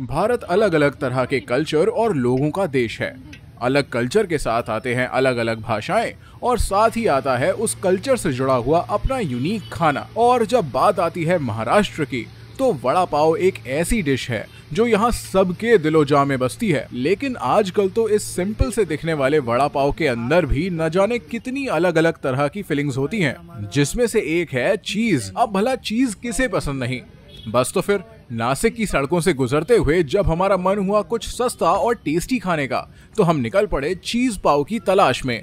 भारत अलग अलग तरह के कल्चर और लोगों का देश है अलग कल्चर के साथ आते हैं अलग अलग भाषाएं और साथ ही आता है उस कल्चर से जुड़ा हुआ अपना यूनिक खाना और जब बात आती है महाराष्ट्र की तो वड़ा पाव एक ऐसी डिश है जो यहाँ सबके दिलो जा में बसती है लेकिन आजकल तो इस सिंपल से दिखने वाले वड़ा पाव के अंदर भी न जाने कितनी अलग अलग तरह की फीलिंग्स होती हैं जिसमें से एक है चीज अब भला चीज किसे पसंद नहीं बस तो फिर नासिक की सड़कों से गुजरते हुए जब हमारा मन हुआ कुछ सस्ता और टेस्टी खाने का तो हम निकल पड़े चीज पाव की तलाश में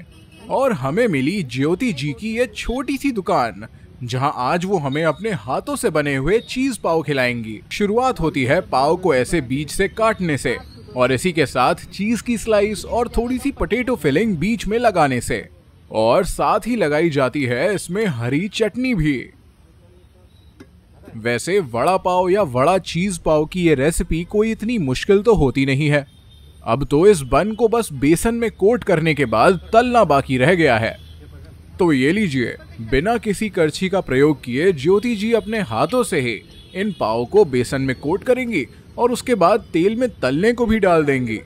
और हमें मिली ज्योति जी की ये छोटी सी दुकान जहां आज वो हमें अपने हाथों से बने हुए चीज पाव खिलाएंगी शुरुआत होती है पाव को ऐसे बीच से काटने से और इसी के साथ चीज की स्लाइस और थोड़ी सी पोटेटो फिलिंग बीच में लगाने से और साथ ही लगाई जाती है इसमें हरी चटनी भी वैसे वड़ा पाव या वड़ा चीज पाव की ये रेसिपी कोई इतनी मुश्किल तो होती नहीं है अब तो इस बन को बस बेसन में कोट करने के बाद तलना बाकी रह गया है तो ये लीजिए बिना किसी करछी का प्रयोग किए ज्योति जी अपने हाथों से ही इन पाव को बेसन में कोट करेंगी और उसके बाद तेल में तलने को भी डाल देंगी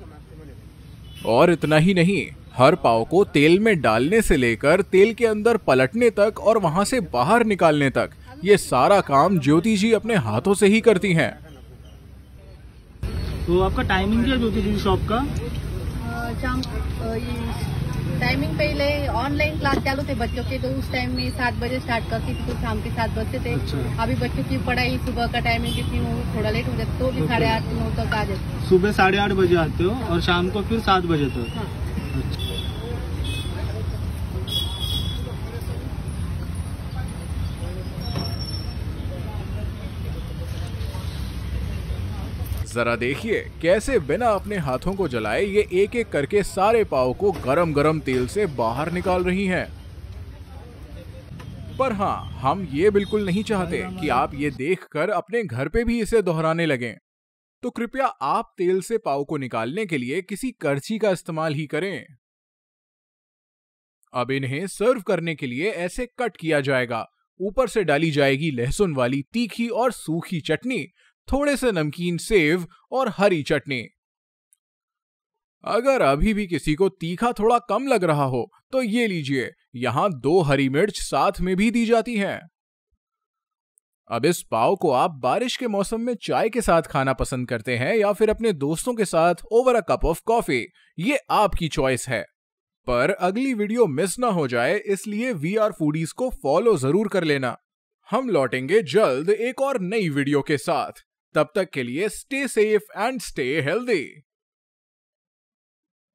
और इतना ही नहीं हर पाव को तेल में डालने से लेकर तेल के अंदर पलटने तक और वहां से बाहर निकालने तक ये सारा काम ज्योति जी अपने हाथों से ही करती हैं। तो आपका टाइमिंग क्या ज्योति जी शॉप का टाइमिंग पहले ऑनलाइन क्लास चालू थे बच्चों के तो उस टाइम में सात बजे स्टार्ट करती थी तो शाम के सात बजते थे अच्छा। अभी बच्चों की पढ़ाई सुबह का टाइमिंग कितनी हो थोड़ा लेट हो जाता तो भी साढ़े आठ नौ तक आ जाते सुबह साढ़े आठ बजे आते हो और शाम को फिर सात बजे तक हाँ। अच्छा जरा देखिए कैसे बिना अपने हाथों को जलाए ये एक एक करके सारे पाव को गरम गरम तेल से बाहर निकाल रही हैं। पर हाँ हम ये बिल्कुल नहीं चाहते कि आप ये देखकर अपने घर पे भी इसे दोहराने लगें तो कृपया आप तेल से पाव को निकालने के लिए किसी करछी का इस्तेमाल ही करें अब इन्हें सर्व करने के लिए ऐसे कट किया जाएगा ऊपर से डाली जाएगी लहसुन वाली तीखी और सूखी चटनी थोड़े से नमकीन सेव और हरी चटनी अगर अभी भी किसी को तीखा थोड़ा कम लग रहा हो तो ये लीजिए यहां दो हरी मिर्च साथ में भी दी जाती हैं। अब इस पाव को आप बारिश के मौसम में चाय के साथ खाना पसंद करते हैं या फिर अपने दोस्तों के साथ over a cup of coffee ये आपकी चॉइस है पर अगली वीडियो मिस ना हो जाए इसलिए वी आर फूडीज को फॉलो जरूर कर लेना हम लौटेंगे जल्द एक और नई वीडियो के साथ तब तक के लिए stay safe and stay healthy